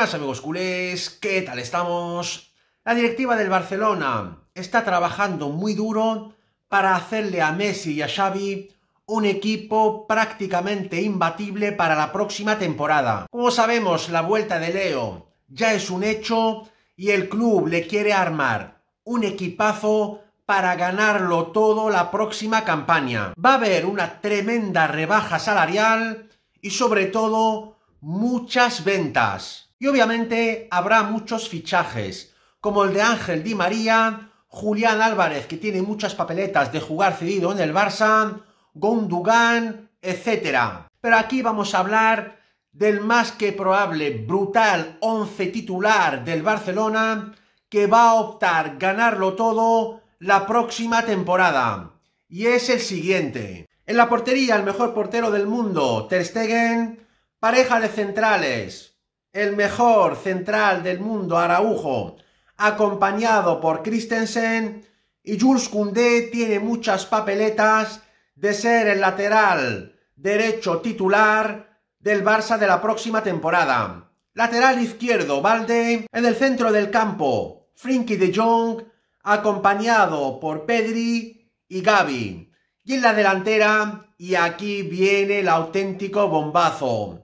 Hola amigos culés, ¿qué tal estamos? La directiva del Barcelona está trabajando muy duro para hacerle a Messi y a Xavi un equipo prácticamente imbatible para la próxima temporada. Como sabemos, la vuelta de Leo ya es un hecho y el club le quiere armar un equipazo para ganarlo todo la próxima campaña. Va a haber una tremenda rebaja salarial y sobre todo muchas ventas. Y obviamente habrá muchos fichajes, como el de Ángel Di María, Julián Álvarez, que tiene muchas papeletas de jugar cedido en el Barça, Gondugan, etc. Pero aquí vamos a hablar del más que probable brutal once titular del Barcelona que va a optar ganarlo todo la próxima temporada. Y es el siguiente. En la portería, el mejor portero del mundo, Ter Stegen, pareja de centrales, el mejor central del mundo, Araujo, acompañado por Christensen, y Jules Koundé tiene muchas papeletas de ser el lateral derecho titular del Barça de la próxima temporada. Lateral izquierdo, Valde, en el centro del campo, Frinky de Jong, acompañado por Pedri y Gaby. Y en la delantera, y aquí viene el auténtico bombazo.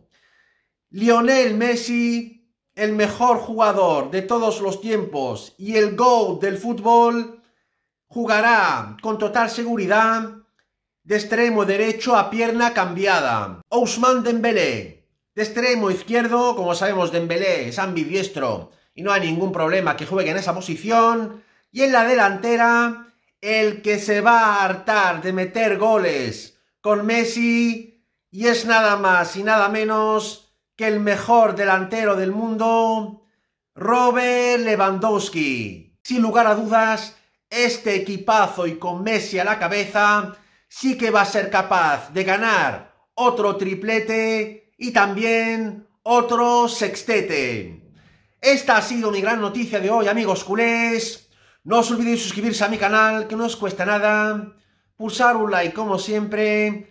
Lionel Messi, el mejor jugador de todos los tiempos y el GOAT del fútbol, jugará con total seguridad de extremo derecho a pierna cambiada. Ousmane Dembélé, de extremo izquierdo, como sabemos Dembélé es ambidiestro y no hay ningún problema que juegue en esa posición. Y en la delantera, el que se va a hartar de meter goles con Messi y es nada más y nada menos que el mejor delantero del mundo, Robert Lewandowski. Sin lugar a dudas, este equipazo y con Messi a la cabeza sí que va a ser capaz de ganar otro triplete y también otro sextete. Esta ha sido mi gran noticia de hoy, amigos culés. No os olvidéis suscribirse a mi canal, que no os cuesta nada. Pulsar un like como siempre